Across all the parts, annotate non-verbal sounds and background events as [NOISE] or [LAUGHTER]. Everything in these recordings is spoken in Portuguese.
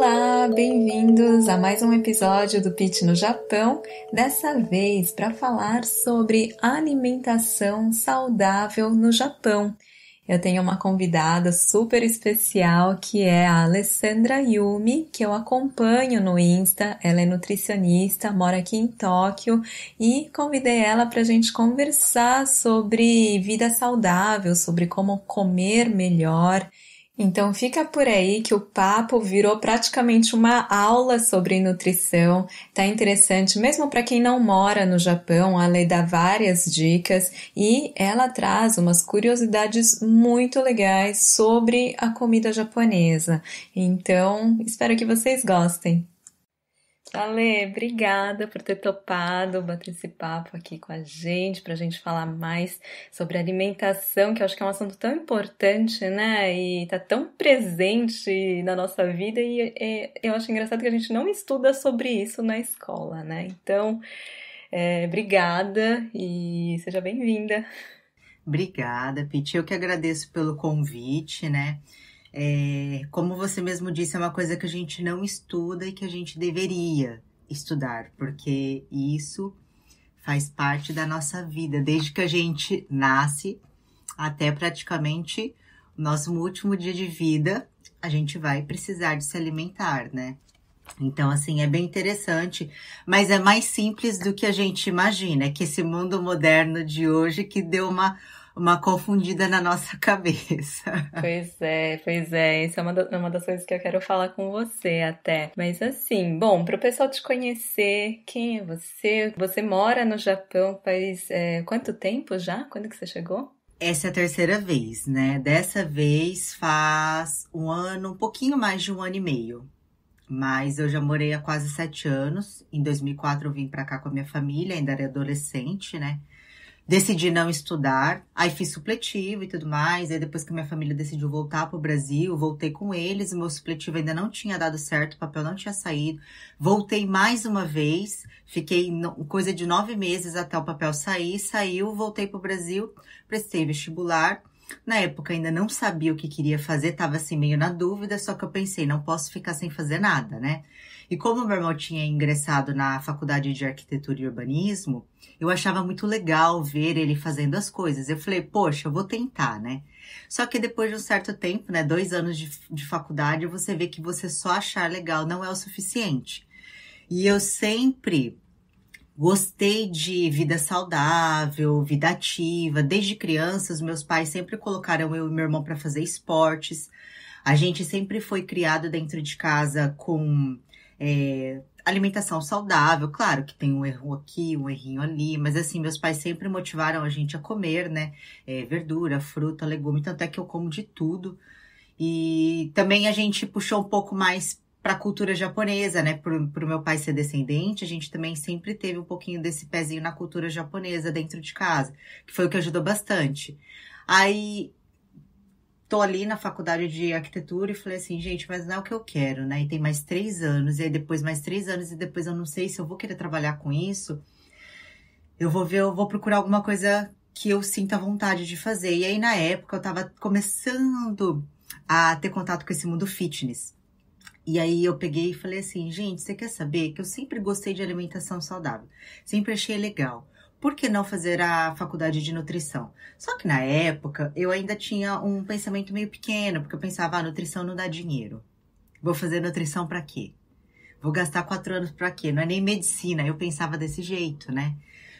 Olá, bem-vindos a mais um episódio do Pit no Japão, dessa vez para falar sobre alimentação saudável no Japão. Eu tenho uma convidada super especial que é a Alessandra Yumi, que eu acompanho no Insta. Ela é nutricionista, mora aqui em Tóquio e convidei ela para a gente conversar sobre vida saudável, sobre como comer melhor então fica por aí que o papo virou praticamente uma aula sobre nutrição. Tá interessante, mesmo para quem não mora no Japão, a lei dá várias dicas e ela traz umas curiosidades muito legais sobre a comida japonesa. Então, espero que vocês gostem. Ale, obrigada por ter topado bater esse papo aqui com a gente, para a gente falar mais sobre alimentação, que eu acho que é um assunto tão importante, né? E tá tão presente na nossa vida, e, e eu acho engraçado que a gente não estuda sobre isso na escola, né? Então, é, obrigada e seja bem-vinda. Obrigada, Pete. Eu que agradeço pelo convite, né? É, como você mesmo disse, é uma coisa que a gente não estuda e que a gente deveria estudar, porque isso faz parte da nossa vida, desde que a gente nasce até praticamente o nosso último dia de vida, a gente vai precisar de se alimentar, né? Então, assim, é bem interessante, mas é mais simples do que a gente imagina. É que esse mundo moderno de hoje que deu uma uma confundida na nossa cabeça. Pois é, pois é. Isso é uma, da, é uma das coisas que eu quero falar com você até. Mas assim, bom, para o pessoal te conhecer, quem é você? Você mora no Japão faz é, quanto tempo já? Quando que você chegou? Essa é a terceira vez, né? Dessa vez faz um ano, um pouquinho mais de um ano e meio. Mas eu já morei há quase sete anos. Em 2004 eu vim para cá com a minha família, ainda era adolescente, né? decidi não estudar, aí fiz supletivo e tudo mais. Aí depois que minha família decidiu voltar para o Brasil, voltei com eles. O meu supletivo ainda não tinha dado certo, o papel não tinha saído. Voltei mais uma vez, fiquei no, coisa de nove meses até o papel sair. Saiu, voltei para o Brasil, prestei vestibular. Na época ainda não sabia o que queria fazer, tava assim meio na dúvida, só que eu pensei, não posso ficar sem fazer nada, né? E como meu irmão tinha ingressado na faculdade de arquitetura e urbanismo, eu achava muito legal ver ele fazendo as coisas. Eu falei, poxa, eu vou tentar, né? Só que depois de um certo tempo, né, dois anos de, de faculdade, você vê que você só achar legal não é o suficiente. E eu sempre Gostei de vida saudável, vida ativa. Desde criança, os meus pais sempre colocaram eu e meu irmão para fazer esportes. A gente sempre foi criado dentro de casa com é, alimentação saudável. Claro que tem um erro aqui, um errinho ali, mas assim, meus pais sempre motivaram a gente a comer, né? É, verdura, fruta, legume, tanto é que eu como de tudo. E também a gente puxou um pouco mais para a cultura japonesa, né? Por, por meu pai ser descendente, a gente também sempre teve um pouquinho desse pezinho na cultura japonesa dentro de casa, que foi o que ajudou bastante. Aí tô ali na faculdade de arquitetura e falei assim, gente, mas não é o que eu quero, né? E tem mais três anos, e aí depois mais três anos, e depois eu não sei se eu vou querer trabalhar com isso. Eu vou ver, eu vou procurar alguma coisa que eu sinta vontade de fazer. E aí, na época, eu tava começando a ter contato com esse mundo fitness. E aí eu peguei e falei assim, gente, você quer saber que eu sempre gostei de alimentação saudável, sempre achei legal. Por que não fazer a faculdade de nutrição? Só que na época eu ainda tinha um pensamento meio pequeno, porque eu pensava, ah, nutrição não dá dinheiro. Vou fazer nutrição para quê? Vou gastar quatro anos para quê? Não é nem medicina. Eu pensava desse jeito, né?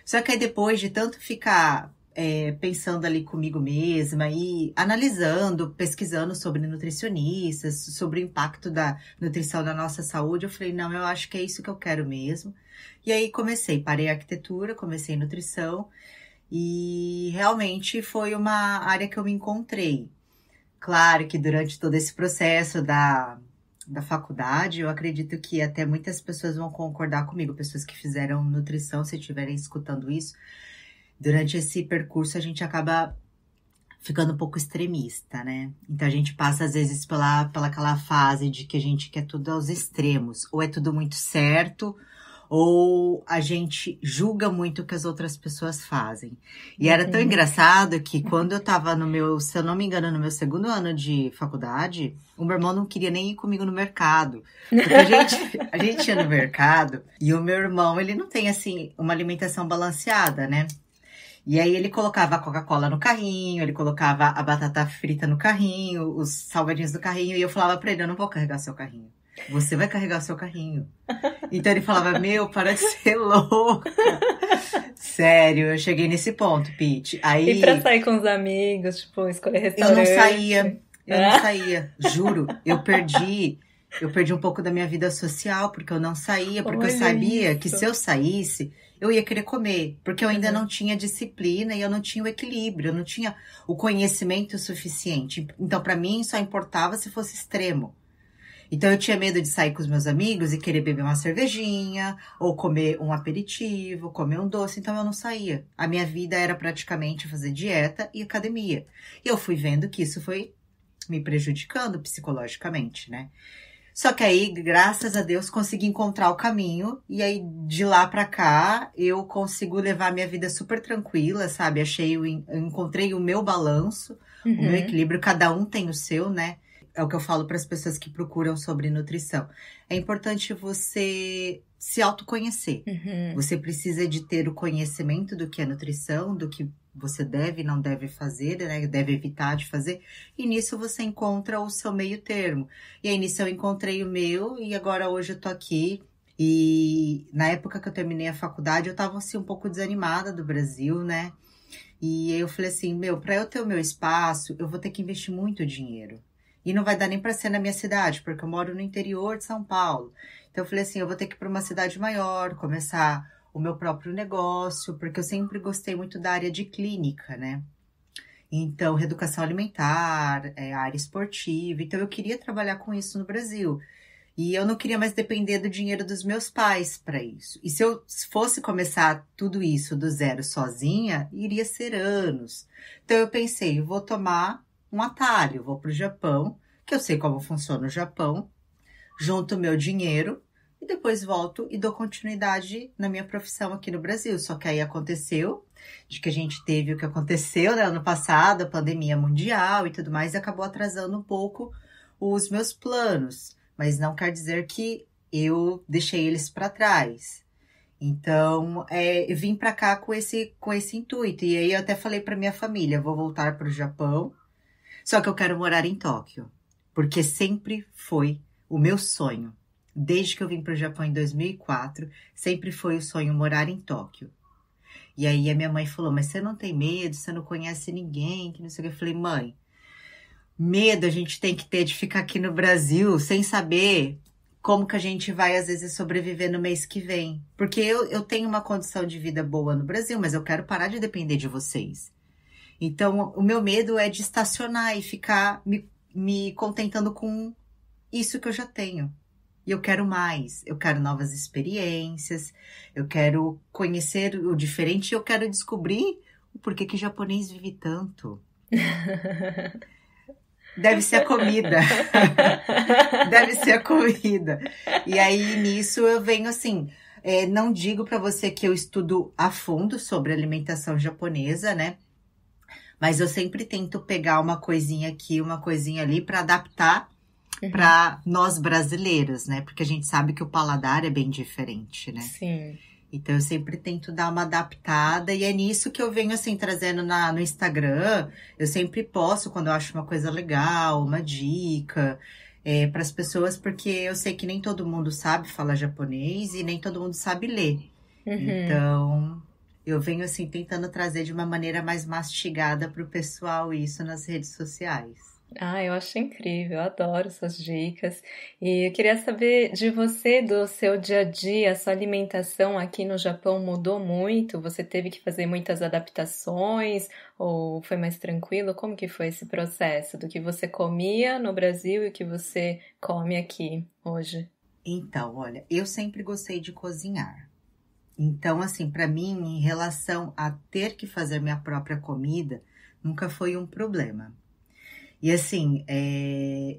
Só que aí depois de tanto ficar é, pensando ali comigo mesma e analisando, pesquisando sobre nutricionistas, sobre o impacto da nutrição na nossa saúde, eu falei, não, eu acho que é isso que eu quero mesmo. E aí comecei, parei arquitetura, comecei nutrição e realmente foi uma área que eu me encontrei. Claro que durante todo esse processo da, da faculdade, eu acredito que até muitas pessoas vão concordar comigo, pessoas que fizeram nutrição, se estiverem escutando isso, durante esse percurso a gente acaba ficando um pouco extremista, né? Então a gente passa às vezes pela, pela aquela fase de que a gente quer tudo aos extremos, ou é tudo muito certo, ou a gente julga muito o que as outras pessoas fazem. E era tão uhum. engraçado que quando eu tava no meu, se eu não me engano, no meu segundo ano de faculdade, o meu irmão não queria nem ir comigo no mercado. Porque a gente, a gente ia no mercado e o meu irmão, ele não tem assim uma alimentação balanceada, né? E aí ele colocava a Coca-Cola no carrinho, ele colocava a batata frita no carrinho, os salgadinhos no carrinho, e eu falava pra ele, eu não vou carregar seu carrinho. Você vai carregar seu carrinho. Então ele falava, meu, para de ser [LAUGHS] louca. Sério, eu cheguei nesse ponto, Pete. Aí, e pra sair com os amigos, tipo, escolher restaurante? Eu não saía, eu não ah. saía, juro. Eu perdi eu perdi um pouco da minha vida social, porque eu não saía, porque Olha eu sabia isso. que se eu saísse, eu ia querer comer, porque eu ainda uhum. não tinha disciplina e eu não tinha o equilíbrio, eu não tinha o conhecimento suficiente. Então, para mim, só importava se fosse extremo. Então, eu tinha medo de sair com os meus amigos e querer beber uma cervejinha, ou comer um aperitivo, comer um doce. Então, eu não saía. A minha vida era praticamente fazer dieta e academia. E eu fui vendo que isso foi me prejudicando psicologicamente, né? Só que aí, graças a Deus, consegui encontrar o caminho. E aí, de lá pra cá, eu consigo levar minha vida super tranquila, sabe? Achei, eu encontrei o meu balanço, uhum. o meu uhum. equilíbrio. Cada um tem o seu, né? É o que eu falo para as pessoas que procuram sobre nutrição. É importante você se autoconhecer. Uhum. Você precisa de ter o conhecimento do que é nutrição, do que você deve e não deve fazer, né? deve evitar de fazer, e nisso você encontra o seu meio termo. E aí nisso eu encontrei o meu, e agora hoje eu tô aqui. E na época que eu terminei a faculdade, eu tava assim um pouco desanimada do Brasil, né? E eu falei assim, meu, para eu ter o meu espaço, eu vou ter que investir muito dinheiro. E não vai dar nem para ser na minha cidade, porque eu moro no interior de São Paulo. Então eu falei assim, eu vou ter que ir para uma cidade maior, começar o meu próprio negócio, porque eu sempre gostei muito da área de clínica, né? Então, reeducação alimentar, é, área esportiva. Então, eu queria trabalhar com isso no Brasil. E eu não queria mais depender do dinheiro dos meus pais para isso. E se eu fosse começar tudo isso do zero sozinha, iria ser anos. Então eu pensei, vou tomar um atalho, vou para o Japão, que eu sei como funciona o Japão, junto o meu dinheiro depois volto e dou continuidade na minha profissão aqui no Brasil. Só que aí aconteceu de que a gente teve o que aconteceu né, ano passado, a pandemia mundial e tudo mais, e acabou atrasando um pouco os meus planos. Mas não quer dizer que eu deixei eles para trás. Então, é, eu vim para cá com esse, com esse intuito. E aí eu até falei para minha família, vou voltar para o Japão, só que eu quero morar em Tóquio, porque sempre foi o meu sonho. Desde que eu vim para o Japão em 2004, sempre foi o sonho morar em Tóquio. E aí a minha mãe falou: Mas você não tem medo, você não conhece ninguém, que não sei o que. Eu falei: Mãe, medo a gente tem que ter de ficar aqui no Brasil sem saber como que a gente vai, às vezes, sobreviver no mês que vem. Porque eu, eu tenho uma condição de vida boa no Brasil, mas eu quero parar de depender de vocês. Então, o meu medo é de estacionar e ficar me, me contentando com isso que eu já tenho. E eu quero mais, eu quero novas experiências, eu quero conhecer o diferente, eu quero descobrir o porquê que japonês vive tanto. [LAUGHS] Deve ser a comida. [LAUGHS] Deve ser a comida. E aí nisso eu venho assim. É, não digo para você que eu estudo a fundo sobre alimentação japonesa, né? Mas eu sempre tento pegar uma coisinha aqui, uma coisinha ali para adaptar uhum. para nós brasileiros, né? Porque a gente sabe que o paladar é bem diferente, né? Sim. Então eu sempre tento dar uma adaptada e é nisso que eu venho assim trazendo na, no Instagram. Eu sempre posto quando eu acho uma coisa legal, uma dica é, para as pessoas, porque eu sei que nem todo mundo sabe falar japonês e nem todo mundo sabe ler. Uhum. Então eu venho assim tentando trazer de uma maneira mais mastigada para o pessoal isso nas redes sociais. Ah, eu acho incrível, eu adoro suas dicas. E eu queria saber de você, do seu dia a dia, sua alimentação aqui no Japão mudou muito? Você teve que fazer muitas adaptações ou foi mais tranquilo? Como que foi esse processo do que você comia no Brasil e o que você come aqui hoje? Então, olha, eu sempre gostei de cozinhar. Então, assim, para mim, em relação a ter que fazer minha própria comida, nunca foi um problema. E assim, é...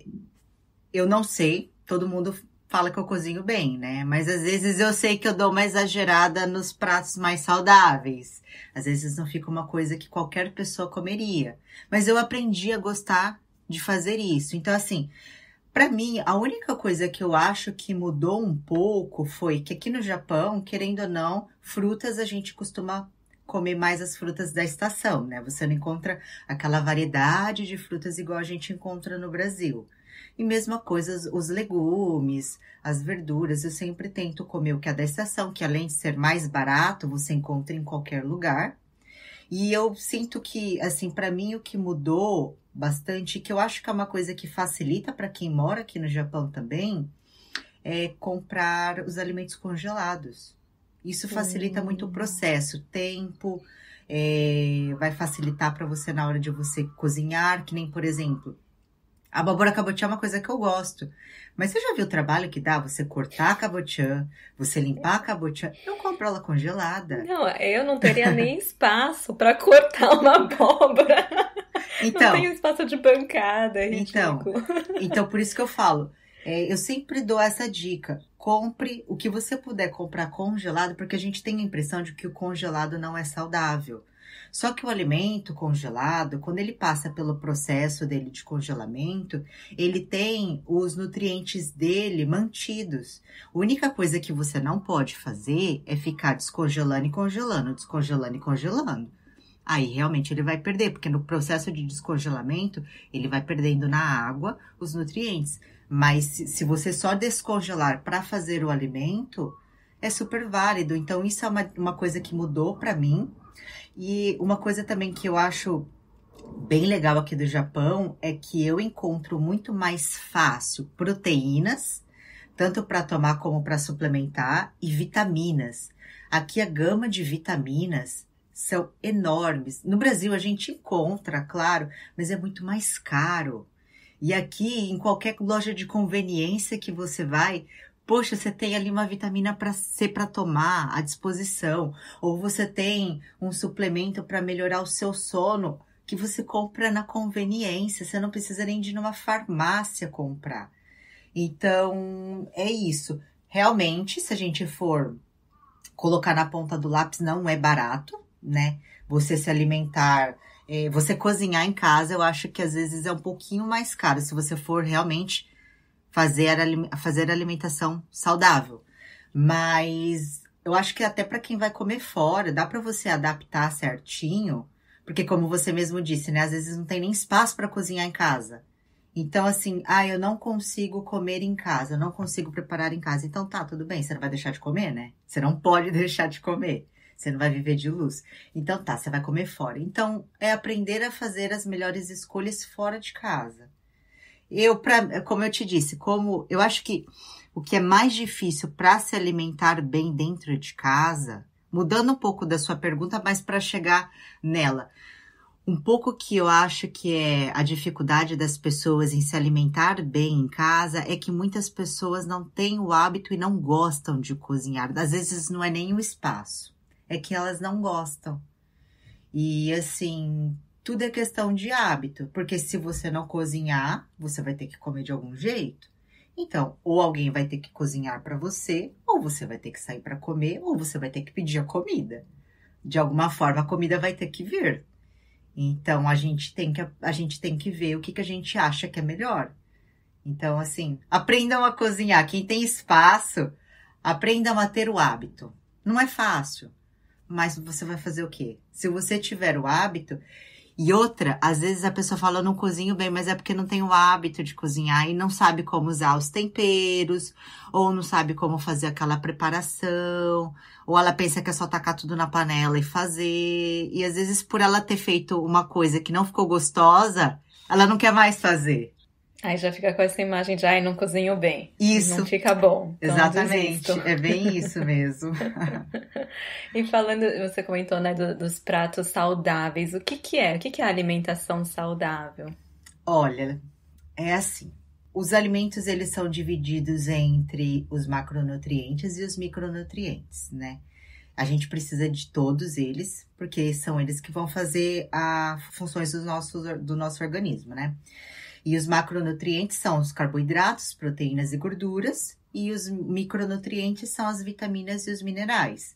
eu não sei, todo mundo fala que eu cozinho bem, né? Mas às vezes eu sei que eu dou uma exagerada nos pratos mais saudáveis. Às vezes não fica uma coisa que qualquer pessoa comeria. Mas eu aprendi a gostar de fazer isso. Então, assim, para mim, a única coisa que eu acho que mudou um pouco foi que aqui no Japão, querendo ou não, frutas a gente costuma comer mais as frutas da estação, né? Você não encontra aquela variedade de frutas igual a gente encontra no Brasil. E mesma coisa os legumes, as verduras, eu sempre tento comer o que é da estação, que além de ser mais barato, você encontra em qualquer lugar. E eu sinto que, assim, para mim o que mudou bastante, que eu acho que é uma coisa que facilita para quem mora aqui no Japão também, é comprar os alimentos congelados. Isso facilita muito o processo, tempo, é, vai facilitar para você na hora de você cozinhar, que nem, por exemplo, a abóbora cabotiã é uma coisa que eu gosto. Mas você já viu o trabalho que dá você cortar a cabotiã, você limpar a cabotiã? Eu compro ela congelada. Não, eu não teria nem espaço para cortar uma abóbora. [LAUGHS] Então, não tenho espaço de bancada, então, ridículo. Então, então, por isso que eu falo, é, eu sempre dou essa dica compre o que você puder comprar congelado, porque a gente tem a impressão de que o congelado não é saudável. Só que o alimento congelado, quando ele passa pelo processo dele de congelamento, ele tem os nutrientes dele mantidos. A única coisa que você não pode fazer é ficar descongelando e congelando, descongelando e congelando. Aí realmente ele vai perder, porque no processo de descongelamento ele vai perdendo na água os nutrientes. Mas se, se você só descongelar para fazer o alimento, é super válido. Então, isso é uma, uma coisa que mudou para mim. E uma coisa também que eu acho bem legal aqui do Japão é que eu encontro muito mais fácil proteínas, tanto para tomar como para suplementar, e vitaminas. Aqui a gama de vitaminas são enormes. No Brasil a gente encontra, claro, mas é muito mais caro. E aqui, em qualquer loja de conveniência que você vai, poxa, você tem ali uma vitamina para ser para tomar à disposição, ou você tem um suplemento para melhorar o seu sono que você compra na conveniência, você não precisa nem de ir numa farmácia comprar. Então, é isso. Realmente, se a gente for colocar na ponta do lápis, não é barato, né? Você se alimentar é, você cozinhar em casa, eu acho que às vezes é um pouquinho mais caro se você for realmente fazer, fazer alimentação saudável. Mas eu acho que até para quem vai comer fora, dá para você adaptar certinho, porque como você mesmo disse, né, às vezes não tem nem espaço para cozinhar em casa. Então assim, ah, eu não consigo comer em casa, eu não consigo preparar em casa. Então tá, tudo bem, você não vai deixar de comer, né? Você não pode [LAUGHS] deixar de comer. Você não vai viver de luz. Então tá, você vai comer fora. Então é aprender a fazer as melhores escolhas fora de casa. Eu, pra, como eu te disse, como eu acho que o que é mais difícil para se alimentar bem dentro de casa, mudando um pouco da sua pergunta, mas para chegar nela. Um pouco que eu acho que é a dificuldade das pessoas em se alimentar bem em casa é que muitas pessoas não têm o hábito e não gostam de cozinhar. Às vezes não é nem o espaço é que elas não gostam. E assim, tudo é questão de hábito, porque se você não cozinhar, você vai ter que comer de algum jeito. Então, ou alguém vai ter que cozinhar para você, ou você vai ter que sair para comer, ou você vai ter que pedir a comida. De alguma forma, a comida vai ter que vir. Então, a gente tem que, a gente tem que ver o que, que a gente acha que é melhor. Então, assim, aprendam a cozinhar. Quem tem espaço, aprendam a ter o hábito. Não é fácil, mas você vai fazer o quê? Se você tiver o hábito. E outra, às vezes a pessoa fala, eu não cozinho bem, mas é porque não tem o hábito de cozinhar e não sabe como usar os temperos, ou não sabe como fazer aquela preparação, ou ela pensa que é só tacar tudo na panela e fazer. E às vezes, por ela ter feito uma coisa que não ficou gostosa, ela não quer mais fazer. Aí já fica com essa imagem de, ai, não cozinho bem. Isso. Não fica bom. Então Exatamente. É bem isso mesmo. [LAUGHS] e falando, você comentou, né, do, dos pratos saudáveis. O que que é? O que que é alimentação saudável? Olha, é assim. Os alimentos, eles são divididos entre os macronutrientes e os micronutrientes, né? A gente precisa de todos eles, porque são eles que vão fazer as funções do nosso, do nosso organismo, né? E os macronutrientes são os carboidratos, proteínas e gorduras, e os micronutrientes são as vitaminas e os minerais.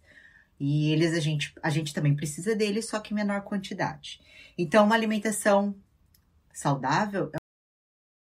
E eles a gente, a gente também precisa deles, só que em menor quantidade. Então, uma alimentação saudável